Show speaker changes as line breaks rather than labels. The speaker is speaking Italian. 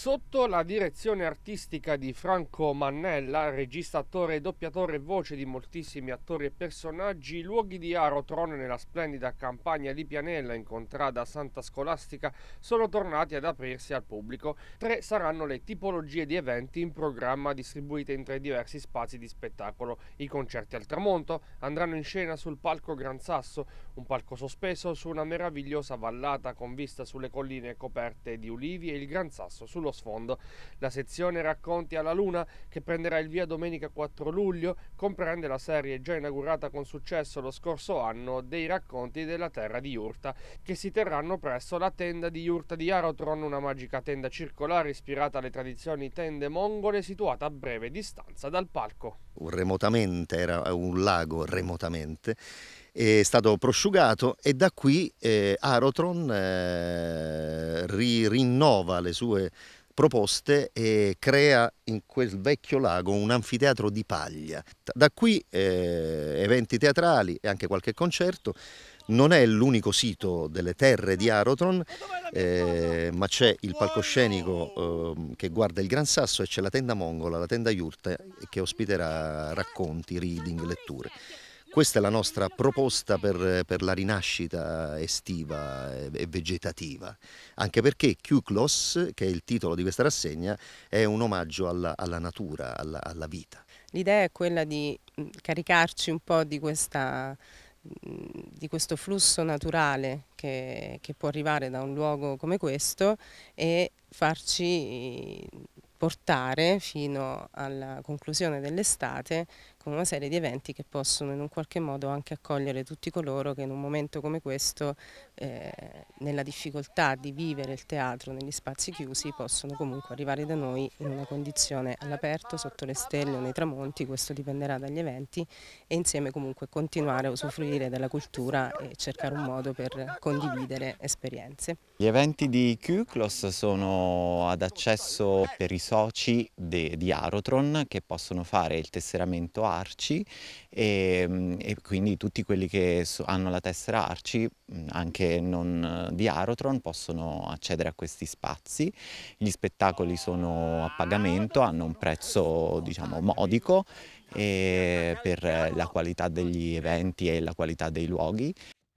Sotto la direzione artistica di Franco Mannella, regista, attore, doppiatore e voce di moltissimi attori e personaggi, i luoghi di Arotron nella splendida campagna di Pianella in contrada Santa Scolastica sono tornati ad aprirsi al pubblico. Tre saranno le tipologie di eventi in programma distribuite in tre diversi spazi di spettacolo. I concerti al tramonto andranno in scena sul palco Gran Sasso, un palco sospeso su una meravigliosa vallata con vista sulle colline coperte di ulivi e il Gran Sasso sullo sullo sfondo. La sezione Racconti alla Luna, che prenderà il via domenica 4 luglio, comprende la serie già inaugurata con successo lo scorso anno dei racconti della terra di Urta, che si terranno presso la tenda di Urta di Arotron, una magica tenda circolare ispirata alle tradizioni tende mongole situata a breve distanza dal palco.
Remotamente, era un lago remotamente, è stato prosciugato e da qui eh, Arotron eh, rinnova le sue proposte e crea in quel vecchio lago un anfiteatro di paglia. Da qui eh, eventi teatrali e anche qualche concerto. Non è l'unico sito delle terre di Arotron, eh, ma c'è il palcoscenico eh, che guarda il Gran Sasso e c'è la tenda mongola, la tenda yurta che ospiterà racconti, reading, letture. Questa è la nostra proposta per, per la rinascita estiva e vegetativa, anche perché Kyuklos, che è il titolo di questa rassegna, è un omaggio alla, alla natura, alla, alla vita.
L'idea è quella di mm, caricarci un po' di questa mm, di questo flusso naturale che, che, può arrivare da un luogo come questo e farci mm, portare fino alla conclusione dell'estate con ecco, una serie di eventi che possono in un qualche modo anche accogliere tutti coloro che in un momento come questo, eh, nella difficoltà di vivere il teatro negli spazi chiusi, possono comunque arrivare da noi in una condizione all'aperto, sotto le stelle o nei tramonti, questo dipenderà dagli eventi, e insieme comunque continuare a usufruire della cultura e cercare un modo per condividere esperienze.
Gli eventi di QCLOS sono ad accesso per i soci de, di Arotron che possono fare il tesseramento Arci e, ehm, e quindi tutti quelli che hanno la tessera Arci, anche non eh, di Arotron, possono accedere a questi spazi. Gli spettacoli sono a pagamento, hanno un prezzo diciamo modico eh, per la qualità degli eventi e la qualità dei luoghi.